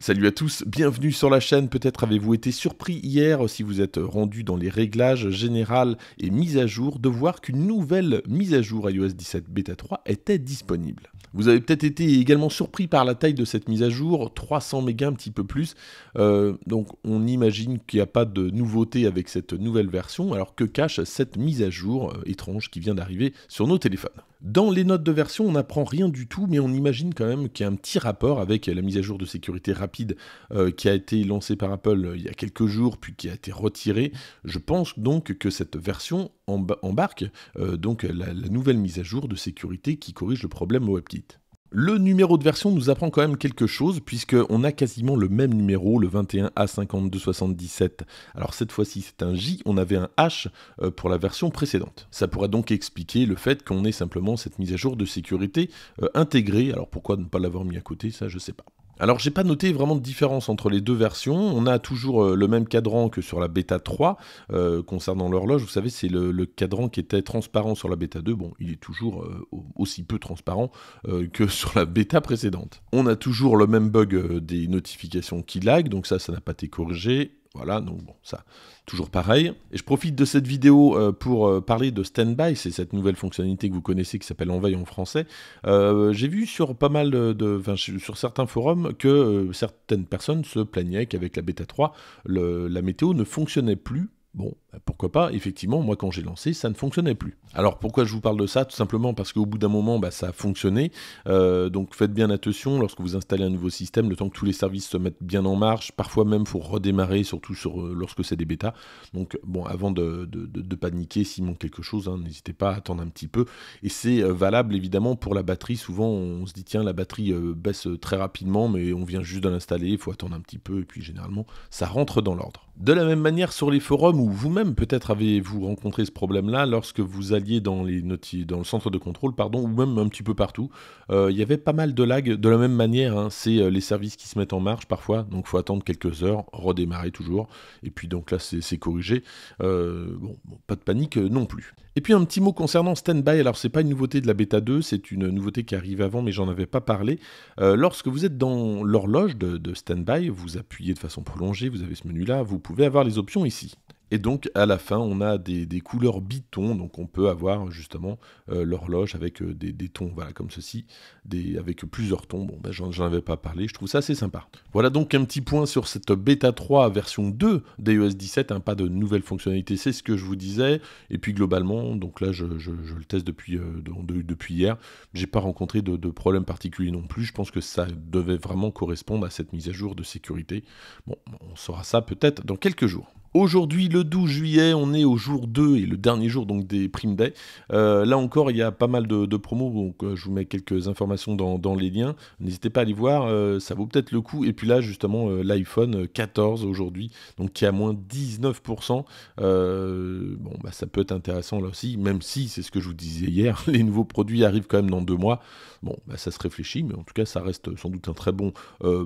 Salut à tous, bienvenue sur la chaîne. Peut-être avez-vous été surpris hier, si vous êtes rendu dans les réglages générales et mises à jour, de voir qu'une nouvelle mise à jour iOS 17 Beta 3 était disponible. Vous avez peut-être été également surpris par la taille de cette mise à jour, 300 mégas, un petit peu plus. Euh, donc on imagine qu'il n'y a pas de nouveauté avec cette nouvelle version, alors que cache cette mise à jour euh, étrange qui vient d'arriver sur nos téléphones dans les notes de version, on n'apprend rien du tout, mais on imagine quand même qu'il y a un petit rapport avec la mise à jour de sécurité rapide euh, qui a été lancée par Apple euh, il y a quelques jours, puis qui a été retirée. Je pense donc que cette version embarque euh, donc la, nouvelle mise à jour de sécurité qui corrige le problème au WebKit. Le numéro de version nous apprend quand même quelque chose, puisqu'on a quasiment le même numéro, le 21A5277. Alors cette fois-ci c'est un J, on avait un H euh, pour la version précédente. Ça pourrait donc expliquer le fait qu'on ait simplement cette mise à jour de sécurité euh, intégrée. Alors pourquoi ne pas l'avoir mis à côté, ça je sais pas. Alors j'ai pas noté vraiment de différence entre les deux versions. On a toujours euh, le même cadran que sur la bêta 3 euh, concernant l'horloge. Vous savez, c'est le, cadran qui était transparent sur la bêta 2. Bon, il est toujours euh, aussi peu transparent que sur la bêta précédente. On a toujours le même bug des notifications qui lag, donc ça, ça n'a pas été corrigé voilà, donc bon, ça, toujours pareil. Et je profite de cette vidéo euh, pour euh, parler de Standby, c'est cette nouvelle fonctionnalité que vous connaissez qui s'appelle veille en français. Euh, j'ai vu sur pas mal de, enfin, sur certains forums que certaines personnes se plaignaient qu'avec la bêta 3, la météo ne fonctionnait plus Bon, bah, pourquoi pas Effectivement, moi quand j'ai lancé, ça ne fonctionnait plus. Alors pourquoi je vous parle de ça Tout simplement parce qu'au bout d'un moment, bah, ça a fonctionné. Euh, donc faites bien attention lorsque vous installez un nouveau système, le temps que tous les services se mettent bien en marche. Parfois même, faut redémarrer, surtout sur, euh, lorsque c'est des bêtas. Donc bon, avant de, paniquer, s'il manque quelque chose, hein, n'hésitez pas à attendre un petit peu. Et c'est euh, valable évidemment pour la batterie. Souvent, on se dit tiens, la batterie baisse très rapidement, mais on vient juste de l'installer, il faut attendre un petit peu, et puis généralement, ça rentre dans l'ordre. De la même manière, sur les forums, vous-même peut-être avez-vous rencontré ce problème-là lorsque vous alliez dans, les dans le centre de contrôle, pardon, ou même un petit peu partout. Euh, il y avait pas mal de lags. de la même manière. Hein. c'est euh, les services qui se mettent en marche parfois, donc il faut attendre quelques heures, redémarrer toujours, et puis donc là c'est corrigé. Euh, bon, pas de panique non plus. Et puis un petit mot concernant Standby, alors c'est pas une nouveauté de la bêta 2, c'est une nouveauté qui arrive avant mais j'en avais pas parlé. lorsque vous êtes dans l'horloge de, de Standby, vous appuyez de façon prolongée, vous avez ce menu là, vous pouvez avoir les options ici. Et donc à la fin, on a des, couleurs bitons, donc on peut avoir justement euh, l'horloge avec euh, des, tons, voilà, comme ceci, avec plusieurs tons. Bon, ben, je j'en avais pas parlé, je trouve ça assez sympa. Voilà donc un petit point sur cette bêta 3 version 2 d'iOS 17, pas de nouvelles fonctionnalités, c'est ce que je vous disais. Et puis globalement, donc là, je, le teste depuis, hier. Je n'ai depuis hier, j'ai pas rencontré de, de problème particulier non plus. Je pense que ça devait vraiment correspondre à cette mise à jour de sécurité. Bon, on saura ça peut-être dans quelques jours. Aujourd'hui, le 12 juillet, on est au jour 2 et le dernier jour donc des Prime Day. Euh, là encore, il y a pas mal de, promos, donc euh, je vous mets quelques informations dans, les liens. N'hésitez pas à aller voir, euh, ça vaut peut-être le coup. Et puis là, justement, l'iPhone 14 aujourd'hui, donc qui est à moins 19%. bon, bah, ça peut être intéressant là aussi, même si, c'est ce que je vous disais hier, les nouveaux produits arrivent quand même dans deux mois. Bon, bah, ça se réfléchit, mais en tout cas, ça reste sans doute un très bon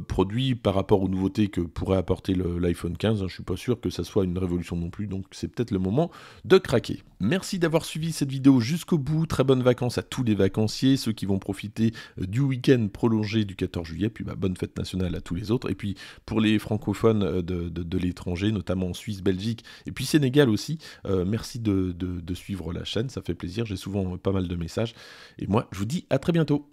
produit par rapport aux nouveautés que pourrait apporter l'iPhone 15. Je hein. je suis pas sûr que ça soit une révolution non plus, donc c'est peut-être le moment de craquer. Merci d'avoir suivi cette vidéo jusqu'au bout, très bonnes vacances à tous les vacanciers, ceux qui vont profiter euh, du week-end prolongé du 14 juillet, puis bah, bonne fête nationale à tous les autres, et puis pour les francophones euh, de, l'étranger, notamment en Suisse, Belgique, et puis Sénégal aussi, euh, merci de suivre la chaîne, ça fait plaisir, j'ai souvent pas mal de messages, et moi je vous dis à très bientôt